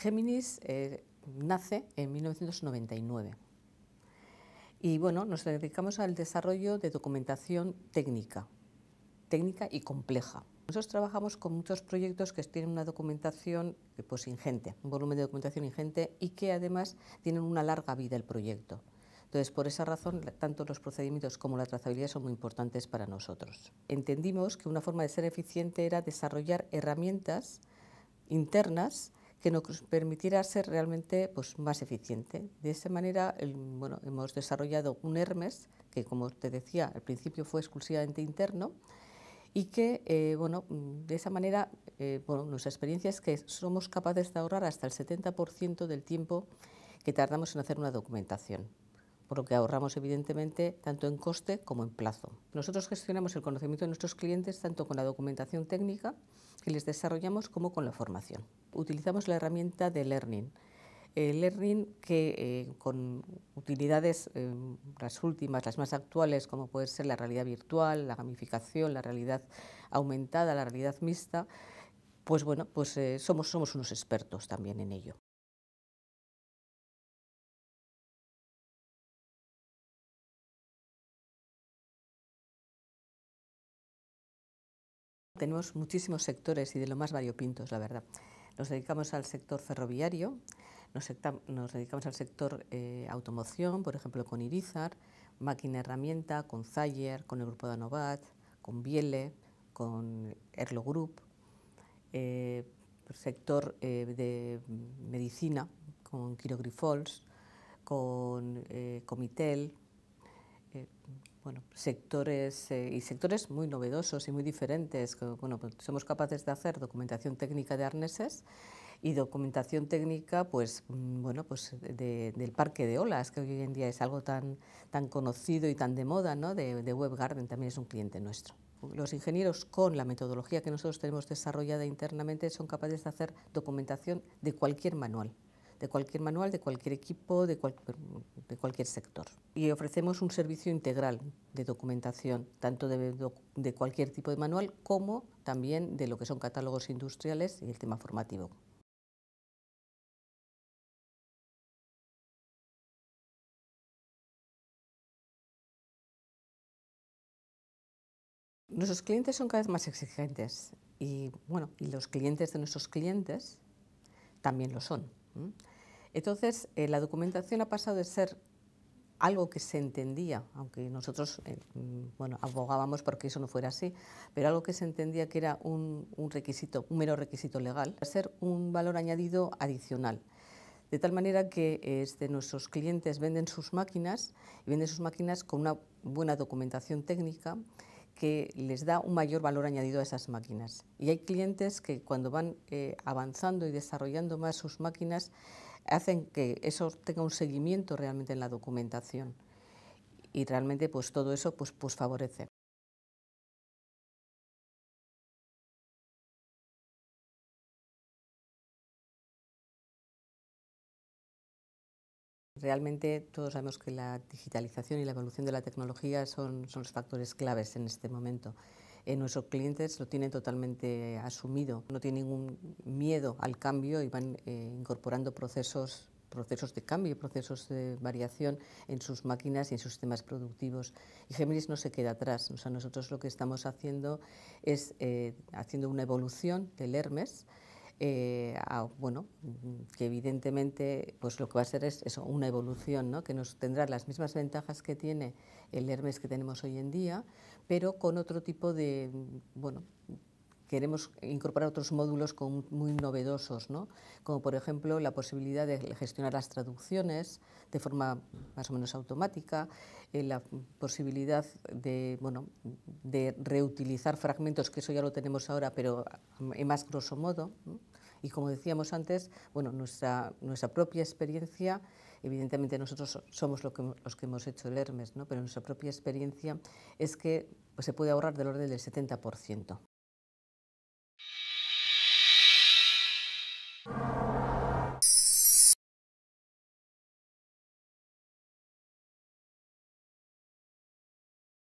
Géminis eh, nace en 1999 y bueno, nos dedicamos al desarrollo de documentación técnica, técnica y compleja. Nosotros trabajamos con muchos proyectos que tienen una documentación pues, ingente, un volumen de documentación ingente y que además tienen una larga vida el proyecto. Entonces, por esa razón, tanto los procedimientos como la trazabilidad son muy importantes para nosotros. Entendimos que una forma de ser eficiente era desarrollar herramientas internas que nos permitiera ser realmente pues, más eficiente. De esa manera hemos desarrollado un Hermes, que como te decía al principio fue exclusivamente interno, y que eh, de esa manera eh, nuestra experiencia es que somos capaces de ahorrar hasta el 70% del tiempo que tardamos en hacer una documentación por lo que ahorramos evidentemente tanto en coste como en plazo. Nosotros gestionamos el conocimiento de nuestros clientes tanto con la documentación técnica que les desarrollamos como con la formación. Utilizamos la herramienta de Learning. el learning que eh, con utilidades, eh, las últimas, las más actuales, como puede ser la realidad virtual, la gamificación, la realidad aumentada, la realidad mixta, pues bueno, pues eh, somos, somos unos expertos también en ello. tenemos muchísimos sectores y de lo más variopintos, la verdad. Nos dedicamos al sector ferroviario, nos, dedicamos al sector eh, automoción, por ejemplo, con Irizar, máquina herramienta, con Zayer, con el grupo de Anovat, con Biele, con Erlo Group, eh, sector eh, de medicina, con Quirogrifols, con Comitel, bueno, sectores eh, y sectores muy novedosos y muy diferentes. Pues, somos capaces de hacer documentación técnica de arneses y documentación técnica pues mm, bueno pues del parque de olas que hoy en día es algo tan tan conocido y tan de moda ¿no? de, de también es un cliente nuestro los ingenieros con la metodología que nosotros tenemos desarrollada internamente son capaces de hacer documentación de cualquier manual de cualquier manual, de cualquier equipo, de, cualquier sector. Y ofrecemos un servicio integral de documentación, tanto de, de cualquier tipo de manual como también de lo que son catálogos industriales y el tema formativo. Nuestros clientes son cada vez más exigentes y, bueno, y los clientes de nuestros clientes también lo son. Entonces, eh, la documentación ha pasado de ser algo que se entendía, aunque nosotros eh, mm, bueno, abogábamos porque eso no fuera así, pero algo que se entendía que era un, requisito, un mero requisito legal, a ser un valor añadido adicional. De tal manera que eh, nuestros clientes venden sus máquinas y venden sus máquinas con una buena documentación técnica que les da un mayor valor añadido a esas máquinas. Y hay clientes que cuando van eh, avanzando y desarrollando más sus máquinas, hacen que eso tenga un seguimiento realmente en la documentación. Y realmente pues todo eso pues, pues favorece. Realmente todos sabemos que la digitalización y la evolución de la tecnología son, los factores claves en este momento. Eh, nuestros clientes lo tienen totalmente asumido, no tienen ningún miedo al cambio y van eh, incorporando procesos procesos de cambio, procesos de variación en sus máquinas y en sus sistemas productivos. Y Géminis no se queda atrás. O sea, nosotros lo que estamos haciendo es eh, haciendo una evolución del Hermes eh, bueno, que evidentemente pues lo que va a ser es una evolución, ¿no? que nos tendrá las mismas ventajas que tiene el Hermes que tenemos hoy en día, pero con otro tipo de, bueno, queremos incorporar otros módulos muy novedosos, como por ejemplo la posibilidad de gestionar las traducciones de forma más o menos automática, eh, la posibilidad de, reutilizar fragmentos, que eso ya lo tenemos ahora, pero en más grosso modo. Y como decíamos antes, bueno, nuestra, propia experiencia, evidentemente nosotros somos los que hemos hecho el Hermes, pero nuestra propia experiencia es que pues, se puede ahorrar del orden del 70%.